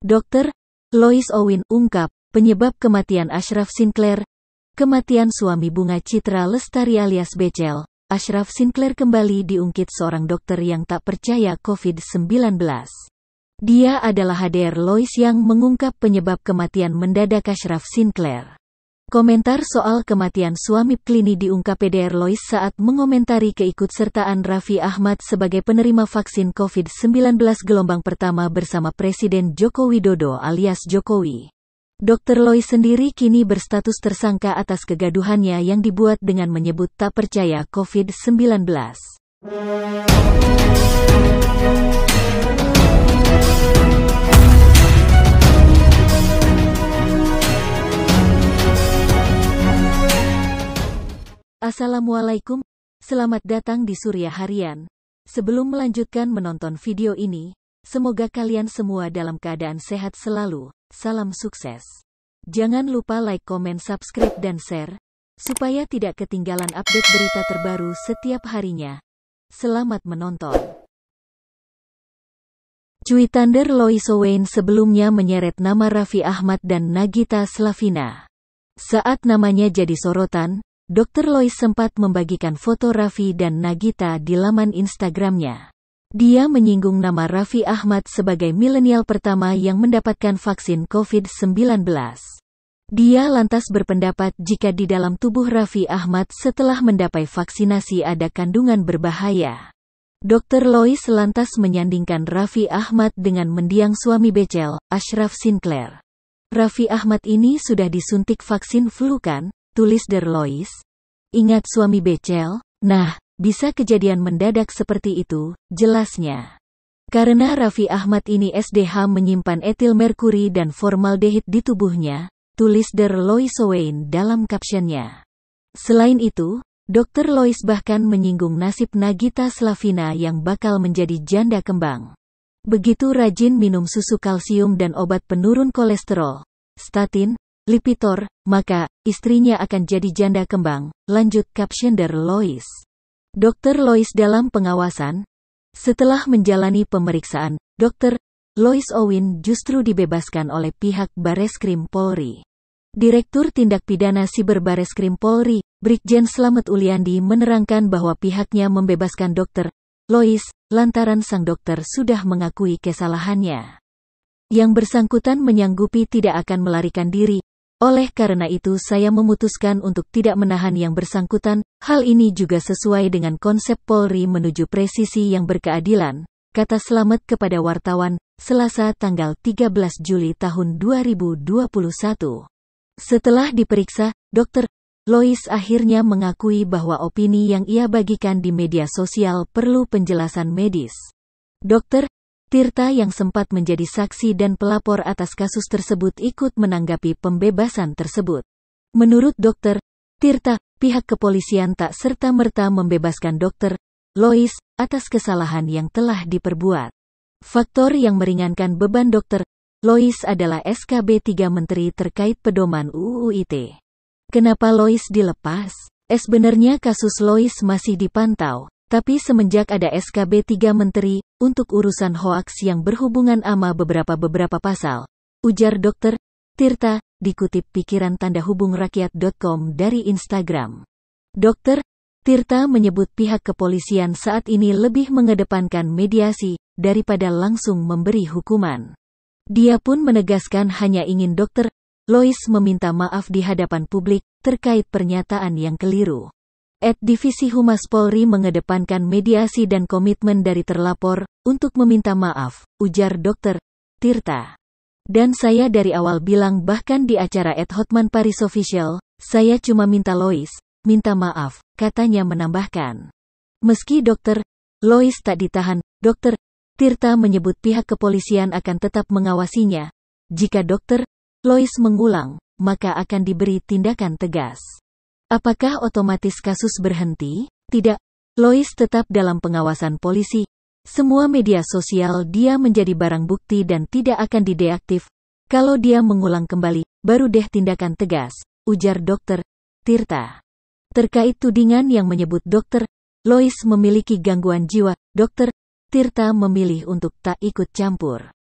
Dokter Lois Owen ungkap, penyebab kematian Ashraf Sinclair, kematian suami bunga Citra Lestari alias Becel, Ashraf Sinclair kembali diungkit seorang dokter yang tak percaya COVID-19. Dia adalah HDR Lois yang mengungkap penyebab kematian mendadak Ashraf Sinclair. Komentar soal kematian suami Klini diungkap PDR Lois saat mengomentari keikutsertaan Raffi Ahmad sebagai penerima vaksin COVID-19 gelombang pertama bersama Presiden Joko Widodo alias Jokowi. Dr. Lois sendiri kini berstatus tersangka atas kegaduhannya yang dibuat dengan menyebut tak percaya COVID-19. Assalamualaikum, selamat datang di Surya Harian. Sebelum melanjutkan menonton video ini, semoga kalian semua dalam keadaan sehat selalu. Salam sukses. Jangan lupa like, komen, subscribe, dan share, supaya tidak ketinggalan update berita terbaru setiap harinya. Selamat menonton. Cuitander Lois Owen sebelumnya menyeret nama Raffi Ahmad dan Nagita Slavina. Saat namanya jadi sorotan, Dr. Lois sempat membagikan foto Raffi dan Nagita di laman Instagramnya. Dia menyinggung nama Raffi Ahmad sebagai milenial pertama yang mendapatkan vaksin COVID-19. Dia lantas berpendapat jika di dalam tubuh Raffi Ahmad setelah mendapai vaksinasi ada kandungan berbahaya. Dr. Lois lantas menyandingkan Raffi Ahmad dengan mendiang suami Becel, Ashraf Sinclair. Raffi Ahmad ini sudah disuntik vaksin flu kan? tulis Derlois. Ingat suami Becel? Nah, bisa kejadian mendadak seperti itu, jelasnya. Karena Raffi Ahmad ini SDH menyimpan etil merkuri dan formaldehid di tubuhnya, tulis Der Lois Owain dalam captionnya. Selain itu, Dr. Lois bahkan menyinggung nasib Nagita Slavina yang bakal menjadi janda kembang. Begitu rajin minum susu kalsium dan obat penurun kolesterol, statin, Lipitor, maka, istrinya akan jadi janda kembang, lanjut dari Lois. Dokter Lois dalam pengawasan, setelah menjalani pemeriksaan, Dr. Lois Owen justru dibebaskan oleh pihak Bareskrim Polri. Direktur Tindak Pidana Siber Bareskrim Polri, Brigjen Slamet Uliandi menerangkan bahwa pihaknya membebaskan Dr. Lois, lantaran sang dokter sudah mengakui kesalahannya. Yang bersangkutan menyanggupi tidak akan melarikan diri, oleh karena itu saya memutuskan untuk tidak menahan yang bersangkutan, hal ini juga sesuai dengan konsep Polri menuju presisi yang berkeadilan, kata selamat kepada wartawan, Selasa tanggal 13 Juli tahun 2021. Setelah diperiksa, Dr. Lois akhirnya mengakui bahwa opini yang ia bagikan di media sosial perlu penjelasan medis. Dokter Tirta yang sempat menjadi saksi dan pelapor atas kasus tersebut ikut menanggapi pembebasan tersebut. Menurut dokter, Tirta, pihak kepolisian tak serta-merta membebaskan dokter, Lois, atas kesalahan yang telah diperbuat. Faktor yang meringankan beban dokter, Lois adalah SKB 3 Menteri terkait pedoman UU ITE. Kenapa Lois dilepas? Eh, sebenarnya kasus Lois masih dipantau, tapi semenjak ada SKB 3 Menteri, untuk urusan hoaks yang berhubungan ama beberapa-beberapa pasal, ujar Dokter Tirta, dikutip pikiran tanda hubung rakyat.com dari Instagram. Dokter Tirta menyebut pihak kepolisian saat ini lebih mengedepankan mediasi, daripada langsung memberi hukuman. Dia pun menegaskan hanya ingin Dokter Lois meminta maaf di hadapan publik, terkait pernyataan yang keliru. Ed Divisi Humas Polri mengedepankan mediasi dan komitmen dari terlapor, untuk meminta maaf, ujar Dr. Tirta. Dan saya dari awal bilang bahkan di acara Ed Hotman Paris Official, saya cuma minta Lois, minta maaf, katanya menambahkan. Meski Dr. Lois tak ditahan, Dr. Tirta menyebut pihak kepolisian akan tetap mengawasinya. Jika Dr. Lois mengulang, maka akan diberi tindakan tegas. Apakah otomatis kasus berhenti? Tidak. Lois tetap dalam pengawasan polisi. Semua media sosial dia menjadi barang bukti dan tidak akan dideaktif. Kalau dia mengulang kembali, baru deh tindakan tegas, ujar dokter Tirta. Terkait tudingan yang menyebut dokter Lois memiliki gangguan jiwa, dokter Tirta memilih untuk tak ikut campur.